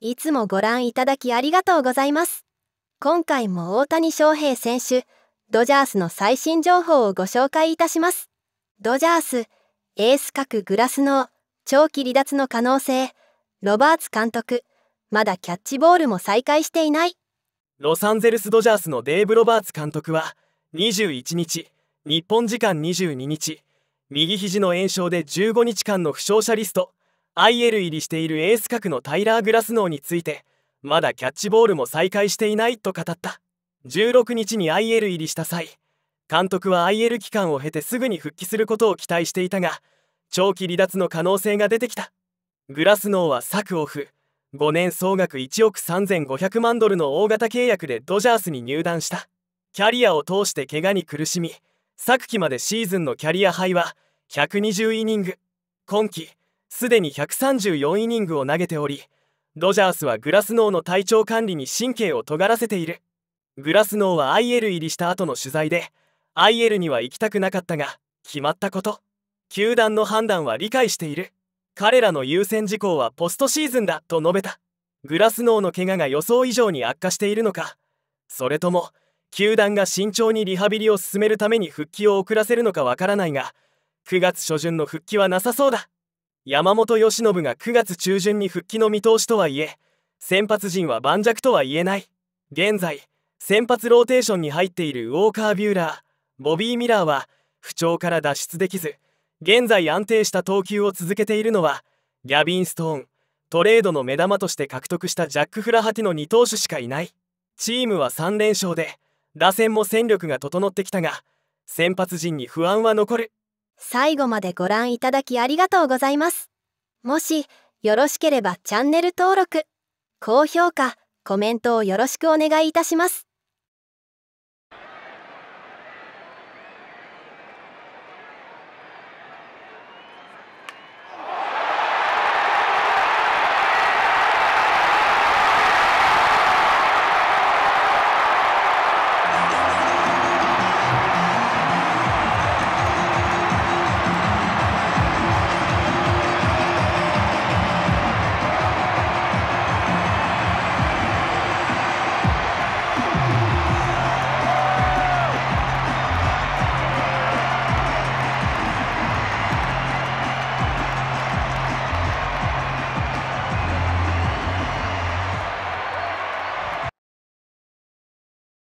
いつもご覧いただきありがとうございます。今回も大谷翔平選手、ドジャースの最新情報をご紹介いたします。ドジャース、エース格グラスの長期離脱の可能性、ロバーツ監督、まだキャッチボールも再開していない。ロサンゼルス・ドジャースのデイブ・ロバーツ監督は、21日、日本時間22日、右肘の炎症で15日間の負傷者リスト、IL 入りしているエース格のタイラー・グラスノーについてまだキャッチボールも再開していないと語った16日に IL 入りした際監督は IL 期間を経てすぐに復帰することを期待していたが長期離脱の可能性が出てきたグラスノーは昨オフ5年総額1億3500万ドルの大型契約でドジャースに入団したキャリアを通して怪我に苦しみ昨季までシーズンのキャリアハイは120イニング今季すでに134イニングを投げておりドジャースはグラスノーの体調管理に神経を尖らせているグラスノーは IL 入りした後の取材で IL には行きたくなかったが決まったこと球団の判断は理解している彼らの優先事項はポストシーズンだと述べたグラスノーの怪我が予想以上に悪化しているのかそれとも球団が慎重にリハビリを進めるために復帰を遅らせるのかわからないが9月初旬の復帰はなさそうだ山本由伸が9月中旬に復帰の見通しとはいえ先発陣は盤石とは言えない現在先発ローテーションに入っているウォーカー・ビューラーボビー・ミラーは不調から脱出できず現在安定した投球を続けているのはギャビン・ストーントレードの目玉として獲得したジャック・フラハティの2投手しかいないチームは3連勝で打線も戦力が整ってきたが先発陣に不安は残る最後までご覧いただきありがとうございます。もしよろしければチャンネル登録、高評価、コメントをよろしくお願いいたします。